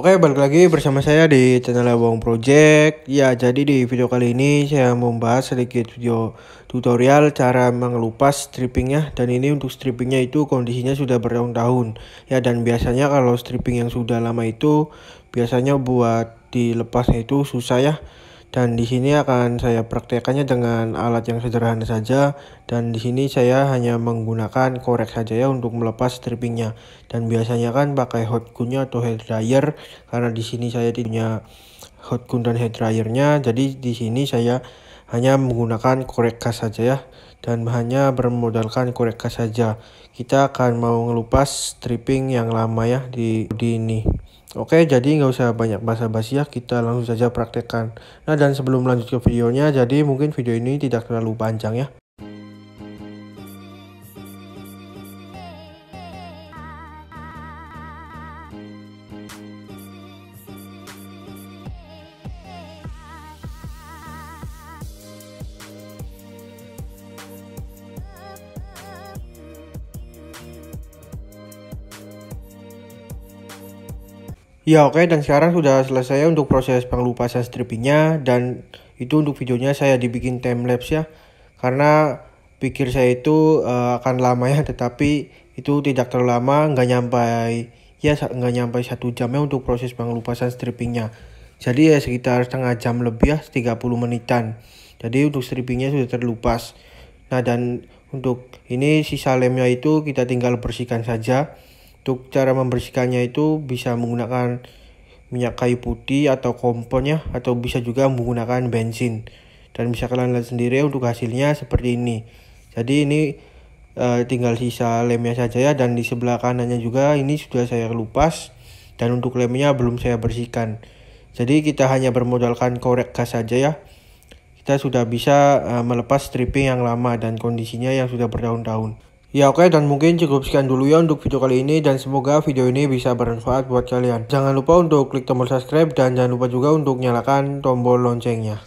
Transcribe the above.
Oke, balik lagi bersama saya di channel Abang Project. Ya, jadi di video kali ini saya membahas sedikit video tutorial cara mengelupas strippingnya. Dan ini untuk strippingnya itu kondisinya sudah bertahun-tahun. Ya, dan biasanya kalau stripping yang sudah lama itu biasanya buat dilepasnya itu susah ya dan di sini akan saya praktekannya dengan alat yang sederhana saja dan di sini saya hanya menggunakan korek saja ya untuk melepas strippingnya dan biasanya kan pakai hot gunnya atau hair dryer karena di sini saya tidak punya hot gun dan hair dryernya jadi di sini saya hanya menggunakan korek gas saja ya dan hanya bermodalkan korek gas saja kita akan mau ngelupas stripping yang lama ya di, di ini Oke, jadi nggak usah banyak basa-basi ya, kita langsung saja praktekkan. Nah, dan sebelum lanjut ke videonya, jadi mungkin video ini tidak terlalu panjang ya. Ya oke okay, dan sekarang sudah selesai untuk proses pengelupasan strippingnya dan itu untuk videonya saya dibikin time lapse ya karena pikir saya itu uh, akan lama ya tetapi itu tidak terlalu lama nggak nyampe ya nggak nyampe satu jam ya untuk proses pengelupasan strippingnya jadi ya sekitar setengah jam lebih ya 30 menitan jadi untuk strippingnya sudah terlupas nah dan untuk ini sisa lemnya itu kita tinggal bersihkan saja untuk cara membersihkannya itu bisa menggunakan minyak kayu putih atau kompon ya atau bisa juga menggunakan bensin. Dan bisa kalian lihat sendiri untuk hasilnya seperti ini. Jadi ini e, tinggal sisa lemnya saja ya dan di sebelah kanannya juga ini sudah saya lupas dan untuk lemnya belum saya bersihkan. Jadi kita hanya bermodalkan korek gas saja ya. Kita sudah bisa eh, melepas stripping yang lama dan kondisinya yang sudah bertahun-tahun. Ya oke okay, dan mungkin cukup sekian dulu ya untuk video kali ini dan semoga video ini bisa bermanfaat buat kalian. Jangan lupa untuk klik tombol subscribe dan jangan lupa juga untuk nyalakan tombol loncengnya.